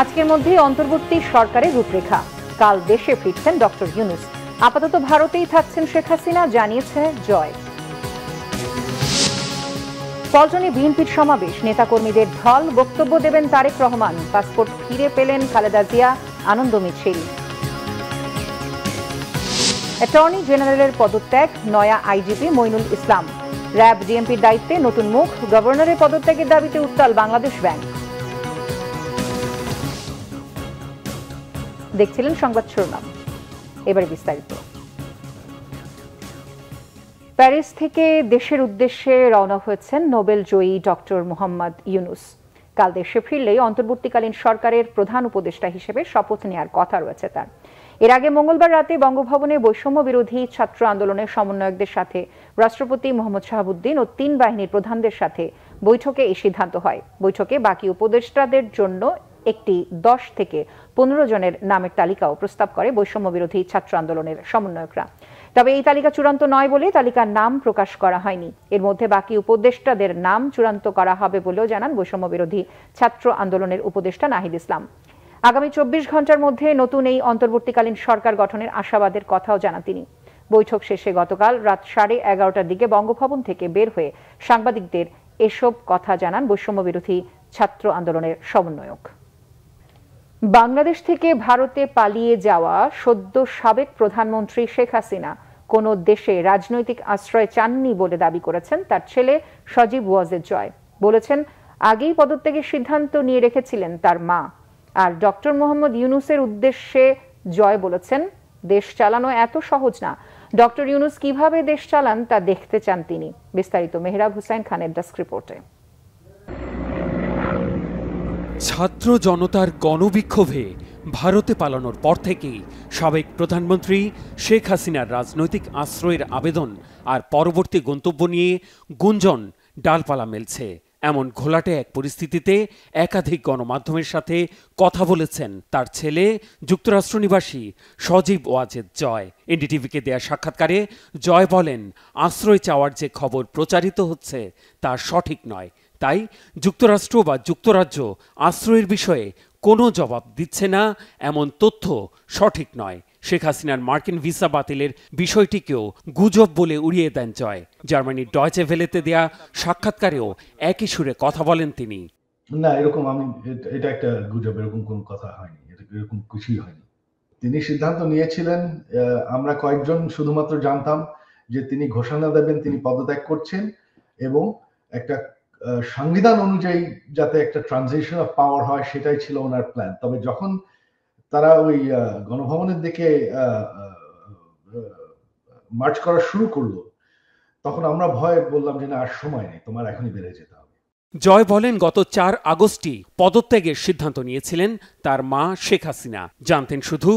আজকের মধ্যে অন্তর্বর্তী সরকারের রূপরেখা কাল দেশে ফিরছেন ডক্টর ইউনুস আপাতত ভারতেই থাকছেন শেখ হাসিনা জানিয়েছে জয় পল্টনে বিএনপির সমাবেশ নেতাকর্মীদের ঢল বক্তব্য দেবেন তারেক রহমান পাসপোর্ট ফিরে পেলেন খালেদা জিয়া আনন্দ মিছিল অ্যাটর্নি জেনারেলের পদত্যাগ নয়া আইজিপি মইনুল ইসলাম র্যাব ডিএমপির দায়িত্বে নতুন মুখ গভর্নরের পদত্যাগের দাবিতে উত্তাল বাংলাদেশ ব্যাংক দেখছিলেন সংবাদ শিরোনাম এবারে বিস্তারিত প্যারিস থেকে দেশের উদ্দেশ্যে রওনা হয়েছেন নোবেল জয়ী ডক্টর মোহাম্মদ ইউনুস কাল দেশে ফিরলেই অন্তর্বর্তীকালীন সরকারের প্রধান উপদেষ্টা হিসেবে শপথ নেওয়ার কথা রয়েছে তার এর আগে মঙ্গলবার রাতে বঙ্গভবনে বৈষম্য বিরোধী ছাত্র আন্দোলনের সমন্বয়কদের সাথে রাষ্ট্রপতি মোহাম্মদ শাহাবুদ্দিন ও তিন বাহিনীর প্রধানদের সাথে বৈঠকে এই সিদ্ধান্ত হয় বৈঠকে বাকি উপদেষ্টাদের জন্য একটি দশ থেকে পনেরো জনের নামের তালিকাও প্রস্তাব করে বৈষম্য বিরোধী ছাত্র আন্দোলনের সমন্বয়করা তবে এই তালিকা চূড়ান্ত নয় বলে তালিকার নাম প্রকাশ করা হয়নি এর মধ্যে বাকি উপদেষ্টাদের নাম চূড়ান্ত করা হবে বলেও জানান বৈষম্য বিরোধী ছাত্র আন্দোলনের উপদেষ্টা নাহিদ ইসলাম আগামী চব্বিশ ঘন্টার মধ্যে নতুন এই অন্তর্বর্তীকালীন সরকার গঠনের আশাবাদের কথাও জানান তিনি বৈঠক শেষে গতকাল রাত সাড়ে এগারোটার দিকে বঙ্গভবন থেকে বের হয়ে সাংবাদিকদের এসব কথা জানান বৈষম্য বিরোধী ছাত্র আন্দোলনের সমন্বয়ক বাংলাদেশ থেকে ভারতে পালিয়ে যাওয়া সদ্য সাবেক প্রধানমন্ত্রী শেখ হাসিনা কোনো দেশে রাজনৈতিক আশ্রয় চাননি বলে দাবি করেছেন তার ছেলে সজীব ওয়াজেদ জয় বলেছেন আগেই পদত্যাগের সিদ্ধান্ত নিয়ে রেখেছিলেন তার মা আর ডক্টর মোহাম্মদ ইউনুসের উদ্দেশ্যে জয় বলেছেন দেশ চালানো এত সহজ না ডক্টর ইউনুস কিভাবে দেশ চালান তা দেখতে চান তিনি বিস্তারিত মেহরাব হুসাইন খানের ডেস্ক রিপোর্টে ছাত্র জনতার গণবিক্ষোভে ভারতে পালানোর পর থেকেই সাবেক প্রধানমন্ত্রী শেখ হাসিনার রাজনৈতিক আশ্রয়ের আবেদন আর পরবর্তী গন্তব্য নিয়ে গুঞ্জন ডালপালা মেলছে এমন ঘোলাটে এক পরিস্থিতিতে একাধিক গণমাধ্যমের সাথে কথা বলেছেন তার ছেলে যুক্তরাষ্ট্র নিবাসী সজীব ওয়াজেদ জয় এনডিটিভিকে দেয়া সাক্ষাৎকারে জয় বলেন আশ্রয় চাওয়ার যে খবর প্রচারিত হচ্ছে তা সঠিক নয় তাই যুক্তরাষ্ট্র বা যুক্তরাজ্য আশ্রয়ের বিষয়ে কোনো জবাব দিচ্ছে না এমন তথ্য সঠিক নয় শেখ হাসিনার মার্কিন ভিসা বাতিলের বিষয়টিকেও গুজব বলে উড়িয়ে দেন জয় জার্মানির ডয়চে ভেলেতে দেয়া সাক্ষাৎকারেও একই সুরে কথা বলেন তিনি না এরকম আমি এটা একটা গুজব এরকম কোনো কথা হয়নি এরকম কিছুই হয়নি তিনি সিদ্ধান্ত নিয়েছিলেন আমরা কয়েকজন শুধুমাত্র জানতাম যে তিনি ঘোষণা দেবেন তিনি পদত্যাগ করছেন এবং একটা সংবিধান অনুযায়ী যাতে একটা ট্রানজিশন অফ পাওয়ার হয় সেটাই ছিল ওনার প্ল্যান তবে যখন তারা ওই গণভবনের দিকে মার্চ করা শুরু করলো তখন আমরা ভয়ে বললাম যে না আর সময় নেই তোমার এখনই বেড়ে যেতে হবে জয় বলেন গত চার আগস্টই পদত্যাগের সিদ্ধান্ত নিয়েছিলেন তার মা শেখ হাসিনা জানতেন শুধু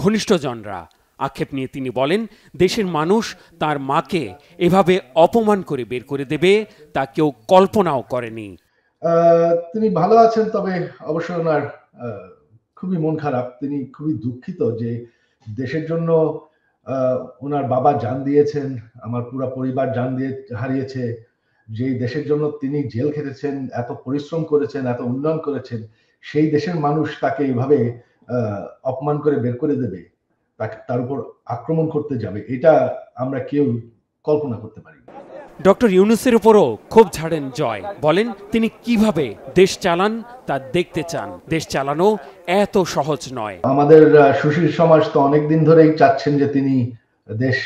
ঘনিষ্ঠজনরা আক্ষেপ নিয়ে তিনি বলেন দেশের মানুষ তার মাকে এভাবে অপমান করে বের করে দেবে তা কেউ কল্পনাও করেনি তিনি ভালো আছেন তবে অবশ্য ওনার খুবই মন খারাপ তিনি খুবই দুঃখিত যে দেশের জন্য ওনার বাবা জান দিয়েছেন আমার পুরো পরিবার জান দিয়ে হারিয়েছে যে দেশের জন্য তিনি জেল খেটেছেন এত পরিশ্রম করেছেন এত উন্নয়ন করেছেন সেই দেশের মানুষ তাকে এভাবে অপমান করে বের করে দেবে তাকে তার উপর আক্রমণ করতে যাবে এটা আমরা কেউ কল্পনা করতে পারি ডক্টর ইউনুসের উপরও খুব ঝাড়েন জয় বলেন তিনি কিভাবে দেশ চালান তা দেখতে চান দেশ চালানো এত সহজ নয় আমাদের সুশীল সমাজ তো অনেকদিন ধরেই চাচ্ছেন যে তিনি দেশ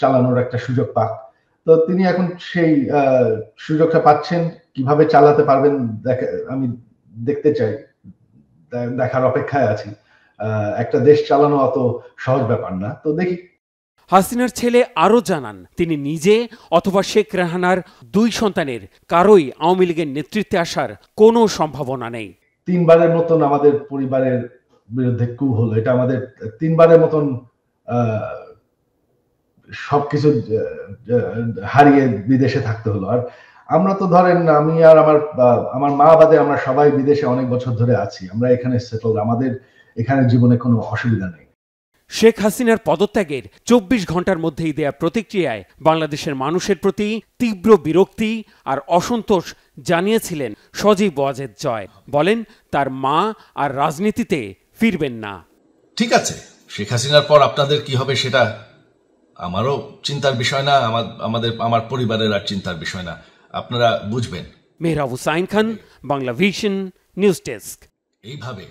চালানোর একটা সুযোগ পাক তো তিনি এখন সেই সুযোগটা পাচ্ছেন কিভাবে চালাতে পারবেন দেখে আমি দেখতে চাই দেখার অপেক্ষায় আছি একটা দেশ চালানো অত সহজ ব্যাপার না তো দেখি হাসিনার ছেলে আরও জানান তিনি নিজে অথবা শেখ রেহানার দুই সন্তানের কারোই আওয়ামী লীগের নেতৃত্বে আসার কোনো সম্ভাবনা নেই তিনবারের মতন আমাদের পরিবারের বিরুদ্ধে কু হলো এটা আমাদের তিনবারের মতন সবকিছু হারিয়ে বিদেশে থাকতে হলো আর আমরা তো ধরেন আমি আর আমার আমার মা বাদে আমরা সবাই বিদেশে অনেক বছর ধরে আছি আমরা এখানে সেটল আমাদের এখানে জীবনে কোনো অসুবিধা নেই শেখ হাসিনার পদত্যাগের চব্বিশ ঘন্টার মধ্যেই দেয়া প্রতিক্রিয়ায় বাংলাদেশের মানুষের প্রতি তীব্র বিরক্তি আর অসন্তোষ জানিয়েছিলেন সজীব ওয়াজেদ জয় বলেন তার মা আর রাজনীতিতে ফিরবেন না ঠিক আছে শেখ হাসিনার পর আপনাদের কি হবে সেটা আমারও চিন্তার বিষয় না আমার আমাদের আমার পরিবারের আর চিন্তার বিষয় না আপনারা বুঝবেন মেহরাবু সাইন Khan Bangla vision news desk এইভাবে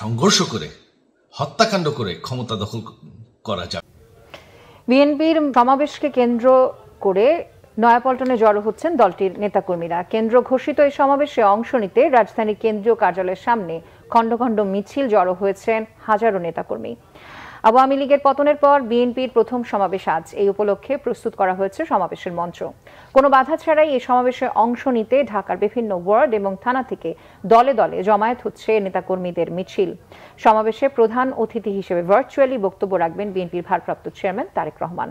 সংঘর্ষ করে হত্যাকাণ্ড করে ক্ষমতা দখল করা যাবে বিএনপির সমাবেশকে কেন্দ্র করে নয়াপল্টনে জড়ো হচ্ছেন দলটির নেতাকর্মীরা কেন্দ্র ঘোষিত এই সমাবেশে অংশ নিতে রাজধানীর কেন্দ্রীয় কার্যালয়ের সামনে খণ্ড খণ্ড মিছিল জড়ো হয়েছেন হাজারো নেতাকর্মী আওয়ামী লীগের পতনের পর বিএনপির প্রথম সমাবেশ আজ এই উপলক্ষে প্রস্তুত করা হয়েছে সমাবেশের মঞ্চ কোনো বাধা ছাড়াই এই সমাবেশে অংশ নিতে ঢাকার বিভিন্ন ওয়ার্ড এবং থানা থেকে দলে দলে জমায়েত হচ্ছে নেতাকর্মীদের মিছিল সমাবেশে প্রধান অতিথি হিসেবে ভার্চুয়ালি বক্তব্য রাখবেন বিএনপির ভারপ্রাপ্ত চেয়ারম্যান তারেক রহমান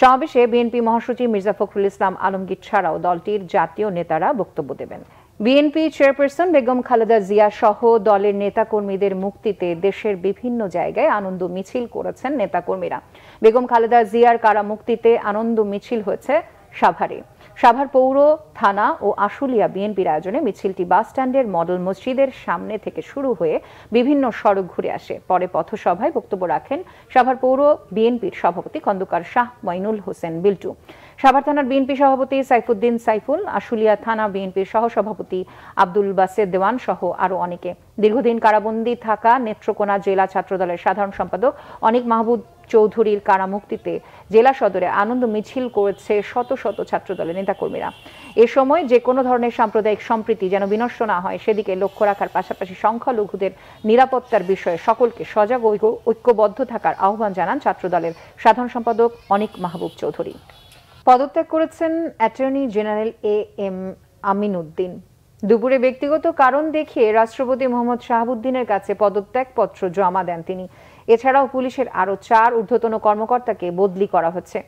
সমাবেশে বিএনপি মহাসচিব মির্জা ফখরুল ইসলাম আলমগীর ছাড়াও দলটির জাতীয় নেতারা বক্তব্য দেবেন বিএনপি চেয়ারপারসন বেগম খালেদা জিয়া সহ দলের নেতাকর্মীদের মুক্তিতে দেশের বিভিন্ন জায়গায় আনন্দ মিছিল করেছেন নেতাকর্মীরা বেগম খালেদা জিয়ার কারা মুক্তিতে আনন্দ মিছিল হয়েছে সাভারে সাভার পৌর থানা ও আশুলিয়া বিএনপির আয়োজনে মিছিলটি বাস স্ট্যান্ডের মডেল মসজিদের সামনে থেকে শুরু হয়ে বিভিন্ন সড়ক ঘুরে আসে পরে পথসভায় বক্তব্য রাখেন সাভার পৌর বিএনপির সভাপতি খন্দকার শাহ মাইনুল হোসেন বিল্টু সাভার থানার বিএনপি সভাপতি সাইফুদ্দিন সাইফুল আশুলিয়া থানা বিএনপির সহসভাপতি আব্দুল বাসের দেওয়ান সহ আরও অনেকে দীর্ঘদিন কারাবন্দী থাকা নেত্রকোনা জেলা ছাত্রদলের সাধারণ সম্পাদক অনেক মাহবুব চৌধুরীর কারামুক্তিতে জেলা সদরে আনন্দ মিছিল করেছে শত শত ছাত্রদলের নেতাকর্মীরা এ সময় যে কোনো ধরনের সাম্প্রদায়িক সম্প্রীতি যেন বিনষ্ট না হয় সেদিকে লক্ষ্য রাখার পাশাপাশি সংখ্যালঘুদের নিরাপত্তার বিষয়ে সকলকে সজাগ ঐক্যবদ্ধ থাকার আহ্বান জানান ছাত্রদলের সাধারণ সম্পাদক অনেক মাহবুব চৌধুরী পদত্যাগ করেছেন attorney general A M Amin Uddin দুপুরে ব্যক্তিগত কারণ দেখিয়ে রাষ্ট্রপতি মোহাম্মদ শাহাবুদ্দিনের কাছে পদত্যাগপত্র জমা দেন তিনি এছাড়াও পুলিশের আরও চার ঊর্ধ্বতন কর্মকর্তাকে বদলি করা হচ্ছে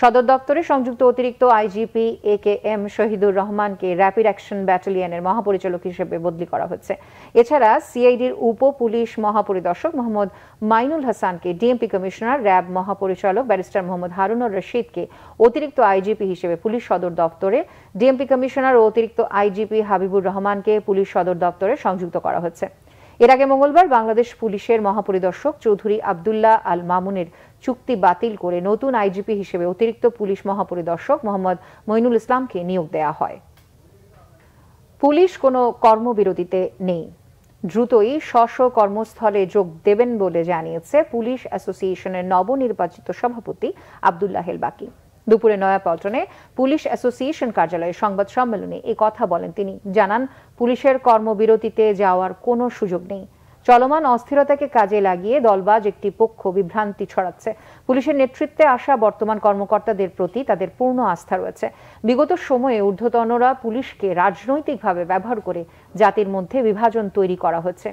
সদর দপ্তরে সংযুক্ত অতিরিক্ত IGP A K M Shahidur রহমানকে র্যাপিড অ্যাকশন ব্যাটালিয়নের মহাপরিচালক হিসেবে বদলি করা হচ্ছে এছাড়া সিআইডির উপ পুলিশ মহাপরিদর্শক মোহাম্মদ মাইনুল হাসানকে ডিএমপি কমিশনার র্যাব মহাপরিচালক ব্যারিস্টার মোহাম্মদ হারুনুর রশিদকে অতিরিক্ত আইজিপি হিসেবে পুলিশ সদর দপ্তরে ডিএমপি কমিশনার ও অতিরিক্ত আইজিপি হাবিবুর রহমানকে পুলিশ সদর দপ্তরে সংযুক্ত করা হচ্ছে এর আগে মঙ্গলবার বাংলাদেশ পুলিশের মহাপরিদর্শক চৌধুরী আবদুল্লাহ আল মামুনের চুক্তি বাতিল করে নতুন আইজিপি হিসেবে অতিরিক্ত পুলিশ মহাপরিদর্শক মোহাম্মদ মইনুল ইসলামকে নিয়োগ দেয়া হয় পুলিশ কোনো কর্মবিরতিতে নেই দ্রুতই স্ব কর্মস্থলে যোগ দেবেন বলে জানিয়েছে পুলিশ অ্যাসোসিয়েশনের নবনির্বাচিত সভাপতি আবদুল্লাহ বাকি দুপুরে নয়াপল্টনে পুলিশ অ্যাসোসিয়েশন কার্যালয়ে সংবাদ সম্মেলনে এ কথা বলেন তিনি জানান পুলিশের কর্মবিরতিতে যাওয়ার কোনো সুযোগ নেই চলমান অস্থিরতাকে কাজে লাগিয়ে দলবাজ একটি পক্ষ বিভ্রান্তি ছড়াচ্ছে পুলিশের নেতৃত্বে আসা বর্তমান কর্মকর্তাদের প্রতি তাদের পূর্ণ আস্থা রয়েছে বিগত সময়ে ঊর্ধ্বতনরা পুলিশকে রাজনৈতিকভাবে ব্যবহার করে জাতির মধ্যে বিভাজন তৈরি করা হচ্ছে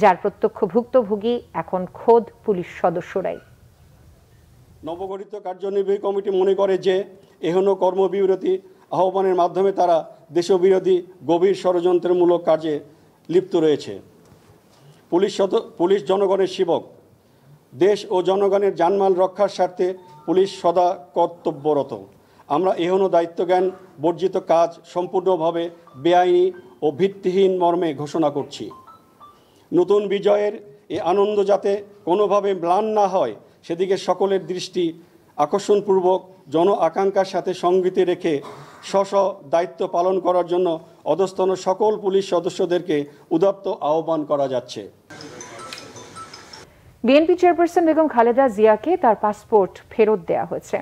যার প্রত্যক্ষ ভুক্তভোগী এখন খোদ পুলিশ সদস্যরাই নবগঠিত কার্যনির্বাহী কমিটি মনে করে যে এহনো কর্মবিরতি আহ্বানের মাধ্যমে তারা দেশবিরোধী গভীর ষড়যন্ত্রমূলক কাজে লিপ্ত রয়েছে পুলিশ পুলিশ জনগণের সেবক দেশ ও জনগণের জানমাল রক্ষার স্বার্থে পুলিশ সদা কর্তব্যরত আমরা এহনো দায়িত্বজ্ঞান বর্জিত কাজ সম্পূর্ণভাবে বেআইনি ও ভিত্তিহীন মর্মে ঘোষণা করছি নতুন বিজয়ের এ আনন্দ যাতে কোনোভাবে ম্লান না হয় সেদিকে সকলের দৃষ্টি আকর্ষণপূর্বক জন আকাঙ্ক্ষার সাথে সঙ্গীতে রেখে স্ব দায়িত্ব পালন করার জন্য অধস্তন সকল পুলিশ সদস্যদেরকে উদাত্ত আহ্বান করা যাচ্ছে বিএনপি চেয়ারপারসন বেগম খালেদা জিয়াকে তার পাসপোর্ট ফেরত দেয়া হয়েছে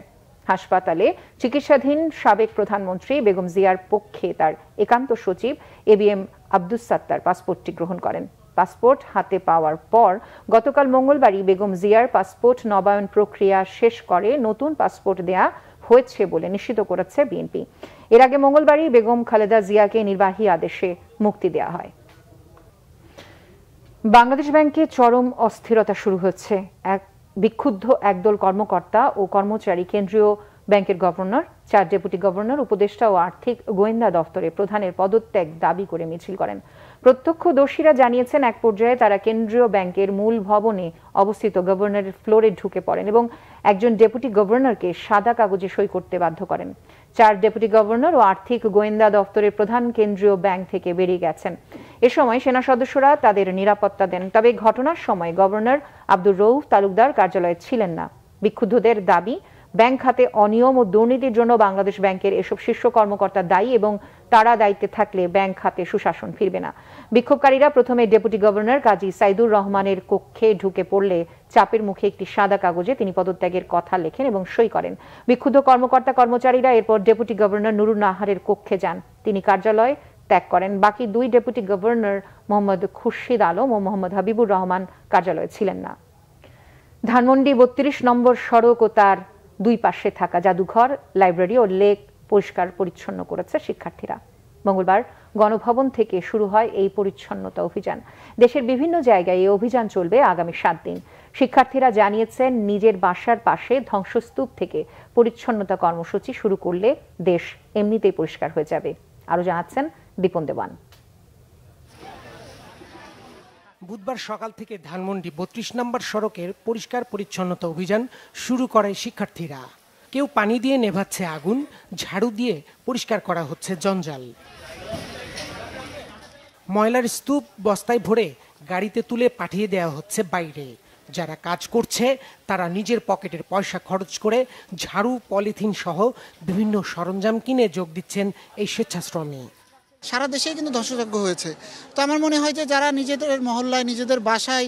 হাসপাতালে চিকিৎসাধীন সাবেক প্রধানমন্ত্রী বেগম জিয়ার পক্ষে তার একান্ত সচিব A B M Abdus Sattar পাসপোর্টটি গ্রহণ করেন পাসপোর্ট হাতে পাওয়ার পর গতকাল মঙ্গলবারই বেগম জিয়ার পাসপোর্ট নবায়ন প্রক্রিয়া শেষ করে নতুন পাসপোর্ট দেয়া হয়েছে বলে নিশ্চিত করেছে বিএনপি এর আগে মঙ্গলবারই বেগম খালেদা জিয়াকে নির্বাহী আদেশে মুক্তি দেয়া হয় বাংলাদেশ ব্যাংকে চরম অস্থিরতা শুরু হচ্ছে এক বিক্ষুব্ধ একদল কর্মকর্তা ও কর্মচারী কেন্দ্রীয় ব্যাংকের গভর্নর চার ডেপুটি গভর্নর উপদেষ্টা ও আর্থিক গোয়েন্দা দপ্তরে প্রধানের পদত্যাগ দাবি করে মিছিল করেন প্রত্যক্ষদর্শীরা জানিয়েছেন এক পর্যায়ে তারা কেন্দ্রীয় ব্যাংকের মূল ভবনে অবস্থিত গভর্নরের ফ্লোরে ঢুকে পড়েন এবং একজন ডেপুটি গভর্নরকে সাদা কাগজে সই করতে বাধ্য করেন চার ডেপুটি গভর্নর ও আর্থিক গোয়েন্দা দপ্তরের প্রধান কেন্দ্রীয় ব্যাংক থেকে বেরিয়ে গেছেন এ সময় সেনা সদস্যরা তাদের নিরাপত্তা দেন তবে ঘটনার সময় গভর্নর আব্দুর রৌফ তালুকদার কার্যালয়ে ছিলেন না বিক্ষুব্ধদের দাবি ব্যাংক খাতে অনিয়ম ও দুর্নীতির জন্য বাংলাদেশ ব্যাংকের এসব শীর্ষ কর্মকর্তা দায়ী এবং তারা দায়িত্বে থাকলে ব্যাংক খাতে সুশাসন ফিরবে না বিক্ষোভকারীরা প্রথমে ডেপুটি গভর্নর কাজী সাইদুর রহমানের কক্ষে ঢুকে পড়লে চাপের মুখে একটি সাদা কাগজে তিনি পদত্যাগের কথা লেখেন এবং সই করেন বিক্ষুব্ধ কর্মকর্তা কর্মচারীরা এরপর ডেপুটি গভর্নর নুরুন নাহারের কক্ষে যান তিনি কার্যালয় ত্যাগ করেন বাকি দুই ডেপুটি গভর্নর মোহাম্মদ খুরশিদ আলম ও মোহাম্মদ হাবিবুর রহমান কার্যালয়ে ছিলেন না ধানমন্ডি বত্রিশ নম্বর সড়ক ও তার দুই পাশে থাকা জাদুঘর লাইব্রেরি ও লেক পরিষ্কার পরিচ্ছন্ন করেছে শিক্ষার্থীরা মঙ্গলবার গণভবন থেকে শুরু হয় এই পরিচ্ছন্নতা অভিযান দেশের বিভিন্ন জায়গায় এই অভিযান চলবে আগামী সাত দিন শিক্ষার্থীরা জানিয়েছেন নিজের বাসার পাশে ধ্বংসস্তূপ থেকে পরিচ্ছন্নতা কর্মসূচি শুরু করলে দেশ এমনিতেই পরিষ্কার হয়ে যাবে আরও জানাচ্ছেন দীপন দেওয়ান বুধবার সকাল থেকে ধানমন্ডি বত্রিশ নম্বর সড়কের পরিষ্কার পরিচ্ছন্নতা অভিযান শুরু করে শিক্ষার্থীরা কেউ পানি দিয়ে নেভাচ্ছে আগুন ঝাড়ু দিয়ে পরিষ্কার করা হচ্ছে জঞ্জাল ময়লার স্তূপ বস্তায় ভরে গাড়িতে তুলে পাঠিয়ে দেওয়া হচ্ছে বাইরে যারা কাজ করছে তারা নিজের পকেটের পয়সা খরচ করে ঝাড়ু পলিথিন সহ বিভিন্ন সরঞ্জাম কিনে যোগ দিচ্ছেন এই স্বেচ্ছাশ্রমে সারা দেশেই কিন্তু ধ্বংসযজ্ঞ হয়েছে তো আমার মনে হয় যে যারা নিজেদের মহল্লায় নিজেদের বাসায়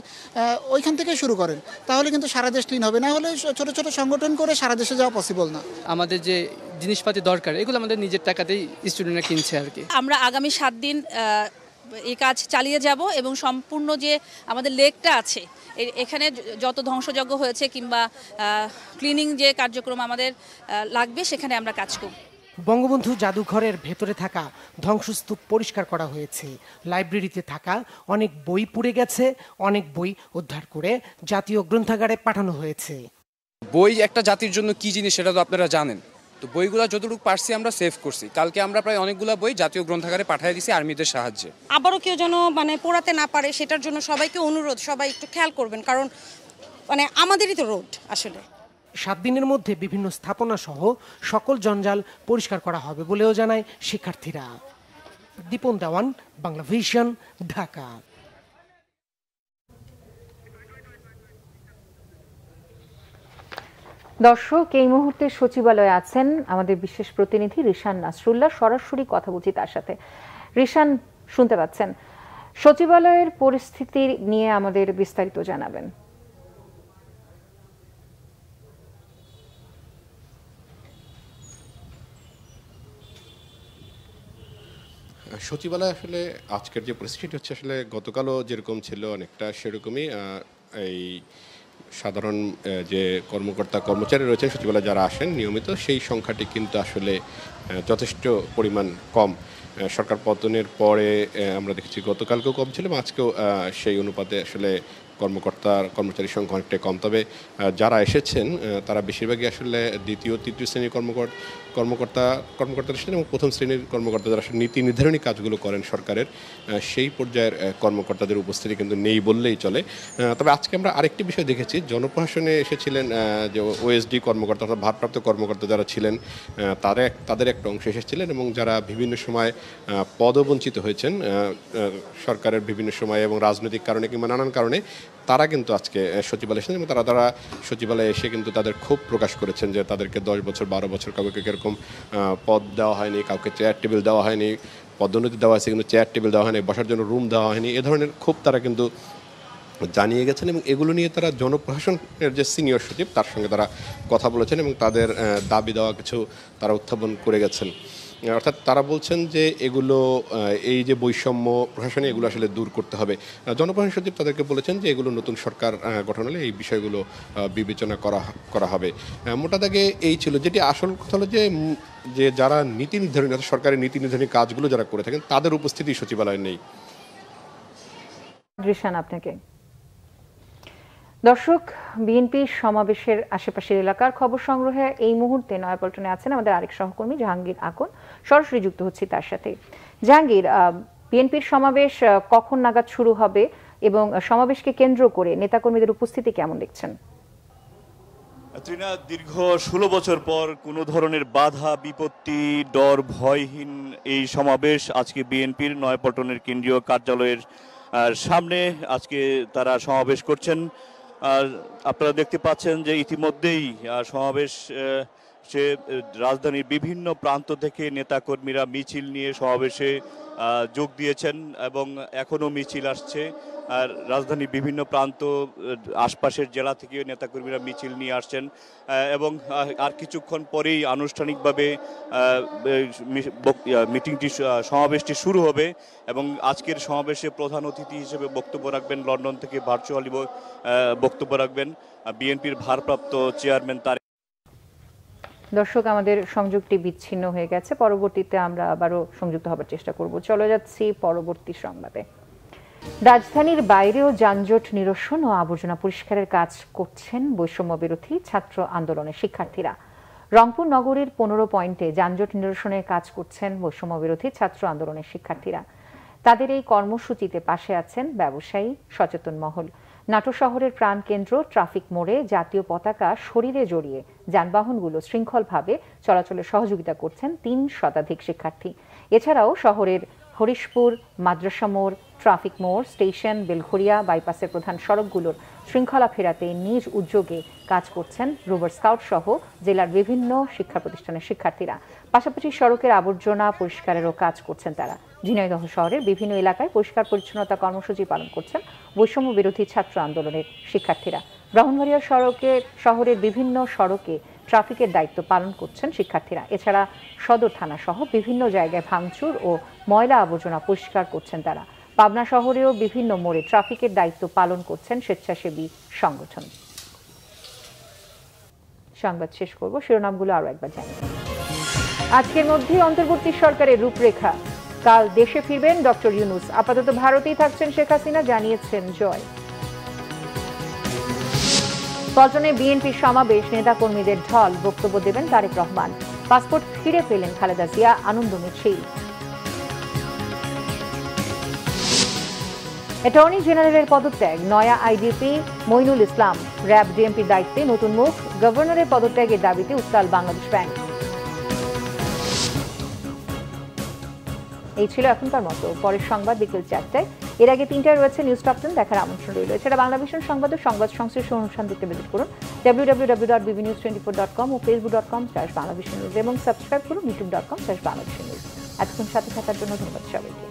ওইখান থেকে শুরু করেন তাহলে কিন্তু সারা দেশ ক্লিন হবে না হলে ছোট ছোট সংগঠন করে সারা দেশে যাওয়া পসিবল না আমাদের যে জিনিসপাতি দরকার এগুলো আমাদের নিজের টাকাতেই স্টুডেন্টরা কিনছে আর কি আমরা আগামী সাত দিন এই কাজ চালিয়ে যাব এবং সম্পূর্ণ যে আমাদের লেকটা আছে এখানে যত ধ্বংসযজ্ঞ হয়েছে কিংবা ক্লিনিং যে কার্যক্রম আমাদের লাগবে সেখানে আমরা কাজ করব বঙ্গবন্ধু জাদুঘরের ভেতরে থাকা ধ্বংসস্তূপ পরিষ্কার করা হয়েছে লাইব্রেরিতে থাকা অনেক বই পুড়ে গেছে অনেক বই উদ্ধার করে জাতীয় গ্রন্থাগারে পাঠানো হয়েছে বই একটা জাতির জন্য কি জিনিস সেটা তো আপনারা জানেন তো বইগুলো যতটুকু পারছি আমরা সেভ করছি কালকে আমরা প্রায় অনেকগুলো বই জাতীয় গ্রন্থাগারে পাঠিয়ে দিছি আর্মিদের সাহায্যে আবারও কেউ যেন মানে পড়াতে না পারে সেটার জন্য সবাইকে অনুরোধ সবাই একটু খেয়াল করবেন কারণ মানে আমাদেরই তো রোড আসলে সাত দিনের মধ্যে বিভিন্ন স্থাপনা সহ সকল জঞ্জাল পরিষ্কার করা হবে বলেও জানায় শিক্ষার্থীরা দীপন দেওয়ান বাংলা ভিশন ঢাকা দর্শক এই মুহূর্তে সচিবালয়ে আছেন আমাদের বিশেষ প্রতিনিধি রিশান নাসরুল্লাহ সরাসরি কথা বলছি তার সাথে রিশান শুনতে পাচ্ছেন সচিবালয়ের পরিস্থিতির নিয়ে আমাদের বিস্তারিত জানাবেন সচিবালয় আসলে আজকের যে পরিস্থিতি হচ্ছে আসলে গতকালও যেরকম ছিল অনেকটা সেরকমই এই সাধারণ যে কর্মকর্তা কর্মচারী রয়েছেন সচিবালয়ে যারা আসেন নিয়মিত সেই সংখ্যাটি কিন্তু আসলে যথেষ্ট পরিমাণ কম সরকার পতনের পরে আমরা দেখেছি গতকালকেও কম ছিল আজকেও সেই অনুপাতে আসলে কর্মকর্তার কর্মচারী সংখ্যা অনেকটাই কম তবে যারা এসেছেন তারা বেশিরভাগই আসলে দ্বিতীয় তৃতীয় শ্রেণীর কর্মকর্তা কর্মকর্তা কর্মকর্তা এসেছেন এবং প্রথম শ্রেণীর কর্মকর্তা যারা নীতি নির্ধারণী কাজগুলো করেন সরকারের সেই পর্যায়ের কর্মকর্তাদের উপস্থিতি কিন্তু নেই বললেই চলে তবে আজকে আমরা আরেকটি বিষয় দেখেছি জনপ্রশাসনে এসেছিলেন যে ওএসডি কর্মকর্তা অর্থাৎ ভারপ্রাপ্ত কর্মকর্তা যারা ছিলেন তারা তাদের একটা অংশ এসেছিলেন এবং যারা বিভিন্ন সময় পদবঞ্চিত হয়েছেন সরকারের বিভিন্ন সময় এবং রাজনৈতিক কারণে কিংবা নানান কারণে তারা কিন্তু আজকে সচিবালয় এসেছেন এবং তারা তারা সচিবালয়ে এসে কিন্তু তাদের খুব প্রকাশ করেছেন যে তাদেরকে দশ বছর বারো বছর কাউকে কীরকম পদ দেওয়া হয়নি কাউকে চেয়ার টেবিল দেওয়া হয়নি পদোন্নতি দেওয়া হয়েছে কিন্তু চেয়ার টেবিল দেওয়া হয়নি বসার জন্য রুম দেওয়া হয়নি এ ধরনের খুব তারা কিন্তু জানিয়ে গেছেন এবং এগুলো নিয়ে তারা জনপ্রশাসনের যে সিনিয়র সচিব তার সঙ্গে তারা কথা বলেছেন এবং তাদের দাবি দেওয়া কিছু তারা উত্থাপন করে গেছেন অর্থাৎ তারা বলছেন যে এগুলো এই যে বৈষম্য প্রশাসনে এগুলো আসলে দূর করতে হবে জনপ্রশাসন সচিব তাদেরকে বলেছেন যে এগুলো নতুন সরকার গঠন হলে এই বিষয়গুলো বিবেচনা করা করা হবে মোটা দাগে এই ছিল যেটি আসল কথা হলো যে যে যারা নীতি নির্ধারণী অর্থাৎ সরকারের নীতি নির্ধারণী কাজগুলো যারা করে থাকেন তাদের উপস্থিতি সচিবালয়ে নেই আপনাকে দর্শক বিএনপি সমাবেশের আশেপাশের এলাকার খবর সংগ্রহে এই মুহূর্তে নয়াপল্টনে আছেন আমাদের আরেক সহকর্মী জাহাঙ্গীর আকন সরাসরি যুক্ত হচ্ছি তার সাথে জাহাঙ্গীর বিএনপির সমাবেশ কখন নাগাদ শুরু হবে এবং সমাবেশকে কেন্দ্র করে নেতাকর্মীদের উপস্থিতি কেমন দেখছেন দীর্ঘ ষোলো বছর পর কোন ধরনের বাধা বিপত্তি ডর ভয়হীন এই সমাবেশ আজকে বিএনপির নয়পল্টনের কেন্দ্রীয় কার্যালয়ের সামনে আজকে তারা সমাবেশ করছেন আর আপনারা দেখতে পাচ্ছেন যে ইতিমধ্যেই সমাবেশ সে রাজধানীর বিভিন্ন প্রান্ত থেকে নেতাকর্মীরা মিছিল নিয়ে সমাবেশে যোগ দিয়েছেন এবং এখনও মিছিল আসছে আর রাজধানীর বিভিন্ন প্রান্ত আশপাশের জেলা থেকে নেতাকর্মীরা মিছিল নিয়ে আসছেন এবং আর কিছুক্ষণ পরেই আনুষ্ঠানিকভাবে মিটিংটি সমাবেশটি শুরু হবে এবং আজকের সমাবেশে প্রধান অতিথি হিসেবে বক্তব্য রাখবেন লন্ডন থেকে ভার্চুয়ালি বক্তব্য রাখবেন বিএনপির ভারপ্রাপ্ত চেয়ারম্যান তার দর্শক আমাদের সংযোগটি বিচ্ছিন্ন হয়ে গেছে পরবর্তীতে আমরা আবারও সংযুক্ত হবার চেষ্টা করব চলে যাচ্ছি পরবর্তী সংবাদে রাজধানীর বাইরেও যানজট নিরসন ও আবর্জনা পরিষ্কারের কাজ করছেন বৈষম্যবিরোধী ছাত্র আন্দোলনের শিক্ষার্থীরা রংপুর নগরের পনেরো পয়েন্টে যানজট নিরসনের কাজ করছেন বৈষম্যবিরোধী বিরোধী ছাত্র আন্দোলনের শিক্ষার্থীরা তাদের এই কর্মসূচিতে পাশে আছেন ব্যবসায়ী সচেতন মহল নাটো শহরের প্রাণকেন্দ্র ট্রাফিক মোড়ে জাতীয় পতাকা শরীরে জড়িয়ে যানবাহনগুলো শৃঙ্খলভাবে চলাচলে সহযোগিতা করছেন তিন শতাধিক শিক্ষার্থী এছাড়াও শহরের হরিশপুর মাদ্রাসা মোড় ট্রাফিক মোড় স্টেশন বেলঘরিয়া বাইপাসের প্রধান সড়কগুলোর শৃঙ্খলা ফেরাতে নিজ উদ্যোগে কাজ করছেন রোভার স্কাউট সহ জেলার বিভিন্ন শিক্ষা প্রতিষ্ঠানের শিক্ষার্থীরা পাশাপাশি সড়কের আবর্জনা পরিষ্কারেরও কাজ করছেন তারা ঝিনাইদহ শহরের বিভিন্ন এলাকায় পরিষ্কার পরিচ্ছন্নতা কর্মসূচি পালন করছেন বৈষম্য বিরোধী ছাত্র আন্দোলনের শিক্ষার্থীরা ব্রাহ্মণবাড়িয়া সড়কে শহরের বিভিন্ন সড়কে ট্রাফিকের দায়িত্ব পালন করছেন শিক্ষার্থীরা এছাড়া সদর থানা সহ বিভিন্ন জায়গায় ভাঙচুর ও ময়লা আবর্জনা পরিষ্কার করছেন তারা পাবনা শহরেও বিভিন্ন মোড়ে ট্রাফিকের দায়িত্ব পালন করছেন স্বেচ্ছাসেবী সংগঠন সংবাদ শেষ করব শিরোনামগুলো আরও একবার জানি আজকের মধ্যে অন্তর্বর্তী সরকারের রূপরেখা কাল দেশে ফিরবেন ডক্টর ইউনুস আপাতত ভারতেই থাকছেন শেখ হাসিনা জানিয়েছেন জয় পল্টনে বিএনপির সমাবেশ নেতাকর্মীদের ঢল বক্তব্য দেবেন তারেক রহমান পাসপোর্ট ফিরে পেলেন খালেদা জিয়া আনন্দ মিছিল অ্যাটর্নি জেনারেলের পদত্যাগ নয়া আইডিপি মইনুল ইসলাম র্যাব ডিএমপির দায়িত্বে নতুন মুখ গভর্নরের পদত্যাগের দাবিতে উত্তাল বাংলাদেশ ব্যাংক এই ছিল এখনকার মতো পরের সংবাদ বিকেল চারটায় এর আগে তিনটায় রয়েছে নিউজ টপ টেন দেখার আমন্ত্রণ রইল এছাড়া বাংলা ভীষণ সংবাদ ও সংবাদ সংশ্লিষ্ট অনুষ্ঠান দেখতে ভিজিট করুন W W W dot BB news twenty four dot com ও Facebook dot com slash Bangla vision news এবং সাবস্ক্রাইব করুন YouTube dot com slash Bangla vision news এতক্ষণ সাথে থাকার জন্য ধন্যবাদ সবাইকে